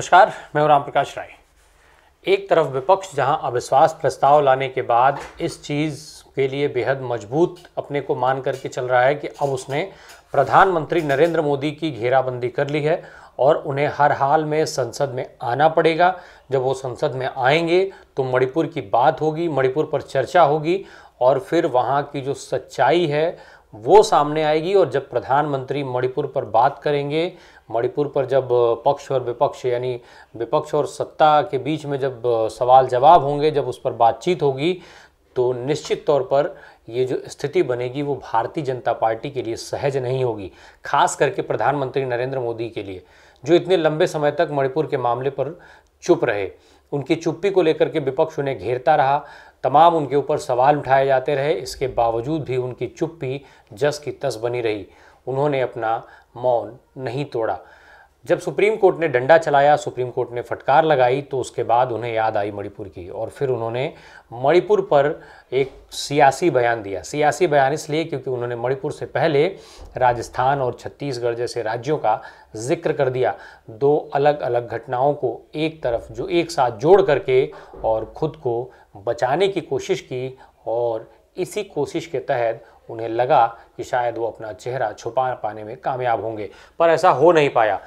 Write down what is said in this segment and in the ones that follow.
नमस्कार मैं राम प्रकाश राय एक तरफ विपक्ष जहां अविश्वास प्रस्ताव लाने के बाद इस चीज़ के लिए बेहद मजबूत अपने को मान करके चल रहा है कि अब उसने प्रधानमंत्री नरेंद्र मोदी की घेराबंदी कर ली है और उन्हें हर हाल में संसद में आना पड़ेगा जब वो संसद में आएंगे तो मणिपुर की बात होगी मणिपुर पर चर्चा होगी और फिर वहाँ की जो सच्चाई है वो सामने आएगी और जब प्रधानमंत्री मणिपुर पर बात करेंगे मणिपुर पर जब पक्ष और विपक्ष यानी विपक्ष और सत्ता के बीच में जब सवाल जवाब होंगे जब उस पर बातचीत होगी तो निश्चित तौर पर ये जो स्थिति बनेगी वो भारतीय जनता पार्टी के लिए सहज नहीं होगी खास करके प्रधानमंत्री नरेंद्र मोदी के लिए जो इतने लंबे समय तक मणिपुर के मामले पर चुप रहे उनकी चुप्पी को लेकर के विपक्ष उन्हें घेरता रहा तमाम उनके ऊपर सवाल उठाए जाते रहे इसके बावजूद भी उनकी चुप्पी जस की तस बनी रही उन्होंने अपना मौन नहीं तोड़ा जब सुप्रीम कोर्ट ने डंडा चलाया सुप्रीम कोर्ट ने फटकार लगाई तो उसके बाद उन्हें याद आई मणिपुर की और फिर उन्होंने मणिपुर पर एक सियासी बयान दिया सियासी बयान इसलिए क्योंकि उन्होंने मणिपुर से पहले राजस्थान और छत्तीसगढ़ जैसे राज्यों का जिक्र कर दिया दो अलग अलग घटनाओं को एक तरफ जो एक साथ जोड़ करके और ख़ुद को बचाने की कोशिश की और इसी कोशिश के तहत उन्हें लगा कि शायद वो अपना चेहरा छुपा पाने में कामयाब होंगे पर ऐसा हो नहीं पाया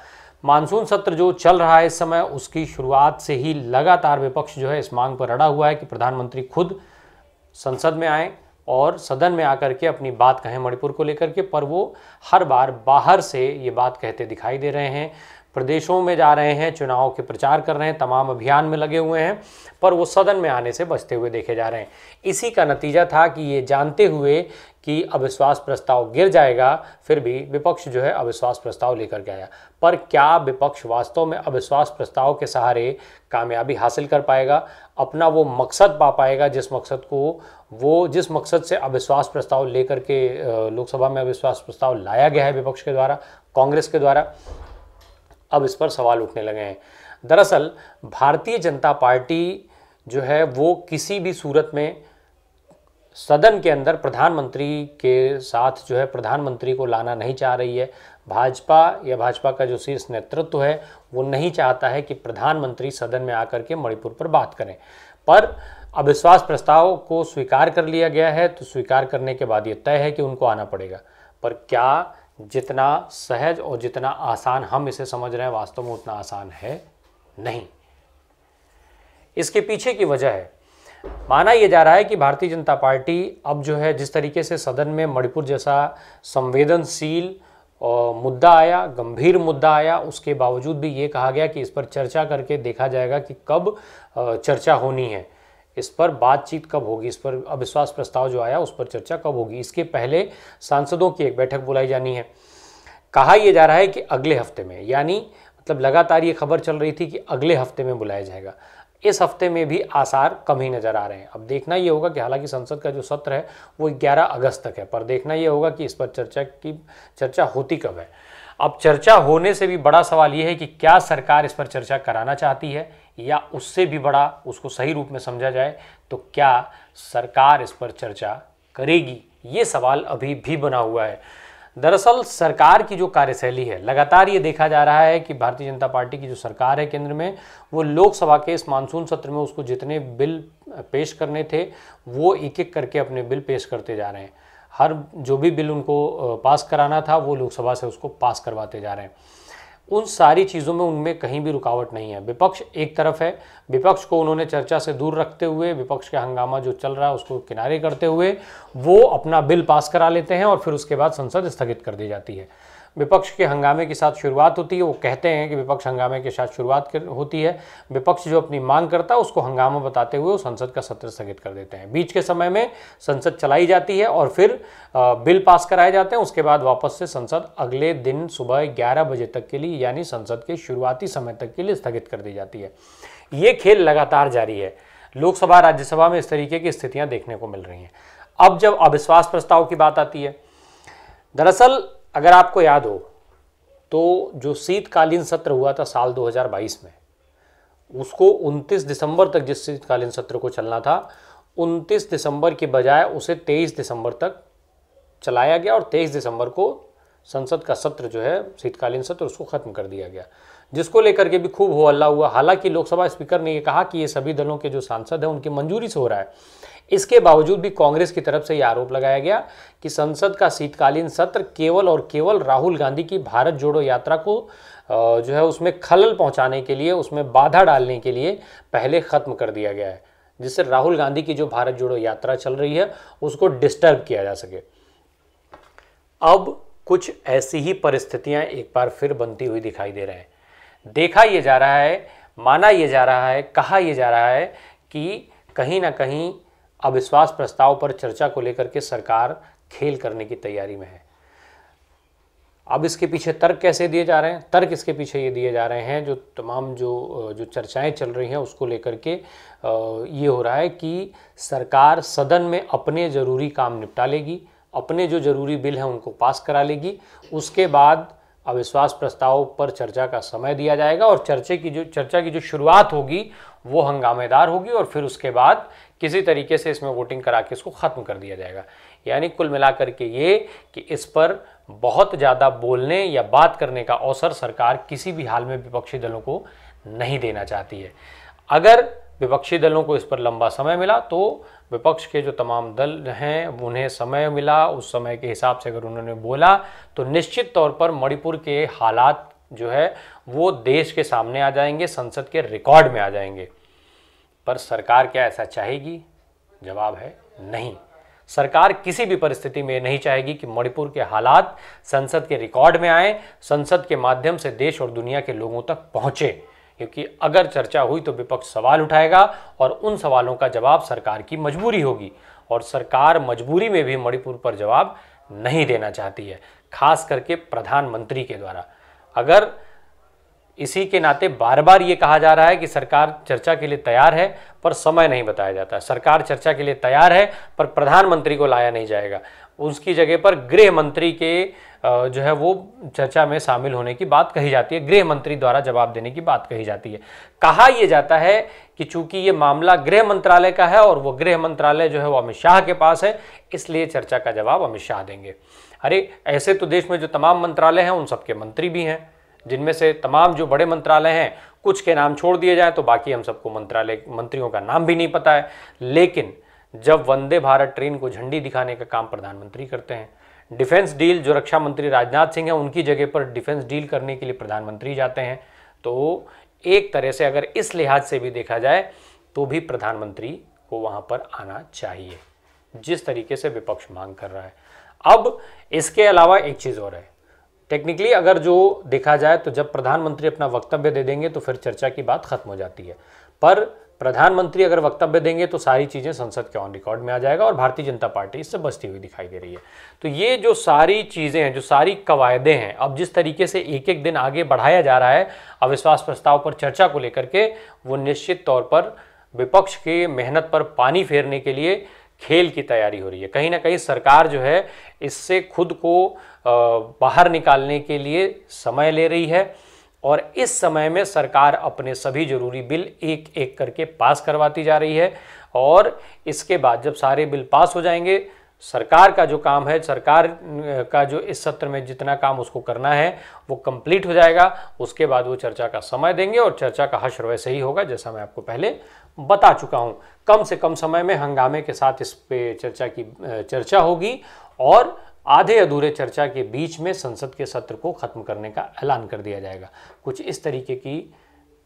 मानसून सत्र जो चल रहा है इस समय उसकी शुरुआत से ही लगातार विपक्ष जो है इस मांग पर अड़ा हुआ है कि प्रधानमंत्री खुद संसद में आए और सदन में आकर के अपनी बात कहें मणिपुर को लेकर के पर वो हर बार बाहर से ये बात कहते दिखाई दे रहे हैं प्रदेशों में जा रहे हैं चुनाव के प्रचार कर रहे हैं तमाम अभियान में लगे हुए हैं पर वो सदन में आने से बचते हुए देखे जा रहे हैं इसी का नतीजा था कि ये जानते हुए कि अविश्वास प्रस्ताव गिर जाएगा फिर भी विपक्ष जो है अविश्वास प्रस्ताव लेकर के आया पर क्या विपक्ष वास्तव में अविश्वास प्रस्ताव के सहारे कामयाबी हासिल कर पाएगा अपना वो मकसद पा पाएगा जिस मकसद को वो जिस मकसद से अविश्वास प्रस्ताव लेकर के लोकसभा में अविश्वास प्रस्ताव लाया गया है विपक्ष के द्वारा कांग्रेस के द्वारा अब इस पर सवाल उठने लगे हैं दरअसल भारतीय जनता पार्टी जो है वो किसी भी सूरत में सदन के अंदर प्रधानमंत्री के साथ जो है प्रधानमंत्री को लाना नहीं चाह रही है भाजपा या भाजपा का जो शीर्ष नेतृत्व है वो नहीं चाहता है कि प्रधानमंत्री सदन में आकर के मणिपुर पर बात करें पर अविश्वास प्रस्ताव को स्वीकार कर लिया गया है तो स्वीकार करने के बाद ये तय है कि उनको आना पड़ेगा पर क्या जितना सहज और जितना आसान हम इसे समझ रहे हैं वास्तव में उतना आसान है नहीं इसके पीछे की वजह है माना यह जा रहा है कि भारतीय जनता पार्टी अब जो है जिस तरीके से सदन में मणिपुर जैसा संवेदनशील और मुद्दा आया गंभीर मुद्दा आया उसके बावजूद भी ये कहा गया कि इस पर चर्चा करके देखा जाएगा कि कब चर्चा होनी है इस पर बातचीत कब होगी इस पर अविश्वास प्रस्ताव जो आया उस पर चर्चा कब होगी इसके पहले सांसदों की एक बैठक बुलाई जानी है कहा यह जा रहा है कि अगले हफ्ते में यानी मतलब लगातार ये खबर चल रही थी कि अगले हफ्ते में बुलाया जाएगा इस हफ्ते में भी आसार कम ही नज़र आ रहे हैं अब देखना ये होगा कि हालांकि संसद का जो सत्र है वो 11 अगस्त तक है पर देखना ये होगा कि इस पर चर्चा की चर्चा होती कब है अब चर्चा होने से भी बड़ा सवाल ये है कि क्या सरकार इस पर चर्चा कराना चाहती है या उससे भी बड़ा उसको सही रूप में समझा जाए तो क्या सरकार इस पर चर्चा करेगी ये सवाल अभी भी बना हुआ है दरअसल सरकार की जो कार्यशैली है लगातार ये देखा जा रहा है कि भारतीय जनता पार्टी की जो सरकार है केंद्र में वो लोकसभा के इस मानसून सत्र में उसको जितने बिल पेश करने थे वो एक एक करके अपने बिल पेश करते जा रहे हैं हर जो भी बिल उनको पास कराना था वो लोकसभा से उसको पास करवाते जा रहे हैं उन सारी चीज़ों में उनमें कहीं भी रुकावट नहीं है विपक्ष एक तरफ है विपक्ष को उन्होंने चर्चा से दूर रखते हुए विपक्ष का हंगामा जो चल रहा है उसको किनारे करते हुए वो अपना बिल पास करा लेते हैं और फिर उसके बाद संसद स्थगित कर दी जाती है विपक्ष के हंगामे के साथ शुरुआत होती है वो कहते हैं कि विपक्ष हंगामे के साथ शुरुआत होती है विपक्ष जो अपनी मांग करता है उसको हंगामा बताते हुए वो संसद का सत्र स्थगित कर देते हैं बीच के समय में संसद चलाई जाती है और फिर बिल पास कराए जाते हैं उसके बाद वापस से संसद अगले दिन सुबह ग्यारह बजे तक के लिए यानी संसद के शुरुआती समय तक के लिए स्थगित कर दी जाती है ये खेल लगातार जारी है लोकसभा राज्यसभा में इस तरीके की स्थितियां देखने को मिल रही हैं अब जब अविश्वास प्रस्ताव की बात आती है दरअसल अगर आपको याद हो तो जो शीतकालीन सत्र हुआ था साल 2022 में उसको 29 दिसंबर तक जिस शीतकालीन सत्र को चलना था 29 दिसंबर के बजाय उसे 23 दिसंबर तक चलाया गया और 23 दिसंबर को संसद का सत्र जो है शीतकालीन सत्र उसको ख़त्म कर दिया गया जिसको लेकर के भी खूब हो हल्ला हुआ हालांकि लोकसभा स्पीकर ने यह कहा कि ये सभी दलों के जो सांसद हैं उनकी मंजूरी से हो रहा है इसके बावजूद भी कांग्रेस की तरफ से यह आरोप लगाया गया कि संसद का शीतकालीन सत्र केवल और केवल राहुल गांधी की भारत जोड़ो यात्रा को जो है उसमें खलल पहुंचाने के लिए उसमें बाधा डालने के लिए पहले ख़त्म कर दिया गया है जिससे राहुल गांधी की जो भारत जोड़ो यात्रा चल रही है उसको डिस्टर्ब किया जा सके अब कुछ ऐसी ही परिस्थितियां एक बार फिर बनती हुई दिखाई दे रहे हैं देखा ये जा रहा है माना यह जा रहा है कहा यह जा रहा है कि कहीं ना कहीं अविश्वास प्रस्ताव पर चर्चा को लेकर के सरकार खेल करने की तैयारी में है अब इसके पीछे तर्क कैसे दिए जा रहे हैं तर्क इसके पीछे ये दिए जा रहे हैं जो तमाम जो जो चर्चाएं चल रही हैं उसको लेकर के ये हो रहा है कि सरकार सदन में अपने ज़रूरी काम निपटा लेगी अपने जो ज़रूरी बिल हैं उनको पास करा लेगी उसके बाद अविश्वास प्रस्ताव पर चर्चा का समय दिया जाएगा और चर्चे की जो चर्चा की जो शुरुआत होगी वो हंगामेदार होगी और फिर उसके बाद किसी तरीके से इसमें वोटिंग करा के इसको ख़त्म कर दिया जाएगा यानी कुल मिलाकर के ये कि इस पर बहुत ज़्यादा बोलने या बात करने का अवसर सरकार किसी भी हाल में विपक्षी दलों को नहीं देना चाहती है अगर विपक्षी दलों को इस पर लंबा समय मिला तो विपक्ष के जो तमाम दल हैं उन्हें समय मिला उस समय के हिसाब से अगर उन्होंने बोला तो निश्चित तौर पर मणिपुर के हालात जो है वो देश के सामने आ जाएंगे संसद के रिकॉर्ड में आ जाएंगे पर सरकार क्या ऐसा चाहेगी जवाब है नहीं सरकार किसी भी परिस्थिति में नहीं चाहेगी कि मणिपुर के हालात संसद के रिकॉर्ड में आए संसद के माध्यम से देश और दुनिया के लोगों तक पहुंचे क्योंकि अगर चर्चा हुई तो विपक्ष सवाल उठाएगा और उन सवालों का जवाब सरकार की मजबूरी होगी और सरकार मजबूरी में भी मणिपुर पर जवाब नहीं देना चाहती है खास करके प्रधानमंत्री के द्वारा अगर इसी के नाते बार बार ये कहा जा रहा है कि सरकार चर्चा के लिए तैयार है पर समय नहीं बताया जाता सरकार चर्चा के लिए तैयार है पर प्रधानमंत्री को लाया नहीं जाएगा उसकी जगह पर गृह मंत्री के जो है वो चर्चा में शामिल होने की बात कही जाती है गृह मंत्री द्वारा जवाब देने की बात कही जाती है कहा यह जाता है कि चूंकि ये मामला गृह मंत्रालय का है और वो गृह मंत्रालय जो है वो अमित शाह के पास है इसलिए चर्चा का जवाब अमित शाह देंगे अरे ऐसे तो देश में जो तमाम मंत्रालय हैं उन सबके मंत्री भी हैं जिनमें से तमाम जो बड़े मंत्रालय हैं कुछ के नाम छोड़ दिए जाए तो बाकी हम सबको मंत्रालय मंत्रियों का नाम भी नहीं पता है लेकिन जब वंदे भारत ट्रेन को झंडी दिखाने का काम प्रधानमंत्री करते हैं डिफेंस डील जो रक्षा मंत्री राजनाथ सिंह हैं उनकी जगह पर डिफेंस डील करने के लिए प्रधानमंत्री जाते हैं तो एक तरह से अगर इस लिहाज से भी देखा जाए तो भी प्रधानमंत्री को वहाँ पर आना चाहिए जिस तरीके से विपक्ष मांग कर रहा है अब इसके अलावा एक चीज़ और है टेक्निकली अगर जो देखा जाए तो जब प्रधानमंत्री अपना वक्तव्य दे देंगे तो फिर चर्चा की बात खत्म हो जाती है पर प्रधानमंत्री अगर वक्तव्य देंगे तो सारी चीज़ें संसद के ऑन रिकॉर्ड में आ जाएगा और भारतीय जनता पार्टी इससे बचती हुई दिखाई दे रही है तो ये जो सारी चीज़ें हैं जो सारी कवायदे हैं अब जिस तरीके से एक एक दिन आगे बढ़ाया जा रहा है अविश्वास प्रस्ताव पर चर्चा को लेकर के वो निश्चित तौर पर विपक्ष के मेहनत पर पानी फेरने के लिए खेल की तैयारी हो रही है कहीं ना कहीं सरकार जो है इससे खुद को बाहर निकालने के लिए समय ले रही है और इस समय में सरकार अपने सभी जरूरी बिल एक एक करके पास करवाती जा रही है और इसके बाद जब सारे बिल पास हो जाएंगे सरकार का जो काम है सरकार का जो इस सत्र में जितना काम उसको करना है वो कंप्लीट हो जाएगा उसके बाद वो चर्चा का समय देंगे और चर्चा का हश्र वैसे ही होगा जैसा मैं आपको पहले बता चुका हूँ कम से कम समय में हंगामे के साथ इस पे चर्चा की चर्चा होगी और आधे अधूरे चर्चा के बीच में संसद के सत्र को ख़त्म करने का ऐलान कर दिया जाएगा कुछ इस तरीके की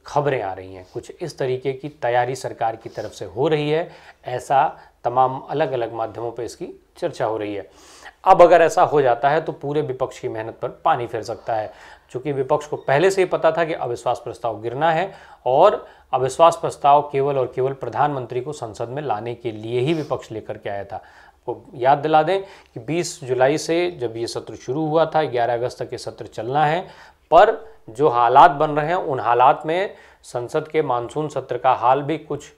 खबरें आ रही हैं कुछ इस तरीके की तैयारी सरकार की तरफ से हो रही है ऐसा तमाम अलग अलग माध्यमों पर इसकी चर्चा हो रही है अब अगर ऐसा हो जाता है तो पूरे विपक्ष की मेहनत पर पानी फिर सकता है चूँकि विपक्ष को पहले से ही पता था कि अविश्वास प्रस्ताव गिरना है और अविश्वास प्रस्ताव केवल और केवल प्रधानमंत्री को संसद में लाने के लिए ही विपक्ष लेकर के आया था आपको याद दिला दें कि 20 जुलाई से जब ये सत्र शुरू हुआ था 11 अगस्त तक ये सत्र चलना है पर जो हालात बन रहे हैं उन हालात में संसद के मानसून सत्र का हाल भी कुछ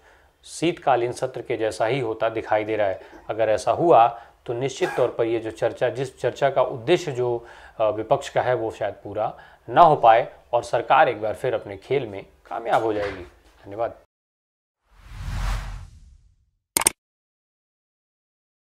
शीतकालीन सत्र के जैसा ही होता दिखाई दे रहा है अगर ऐसा हुआ तो निश्चित तौर पर ये जो चर्चा जिस चर्चा का उद्देश्य जो विपक्ष का है वो शायद पूरा ना हो पाए और सरकार एक बार फिर अपने खेल में कामयाब हो जाएगी धन्यवाद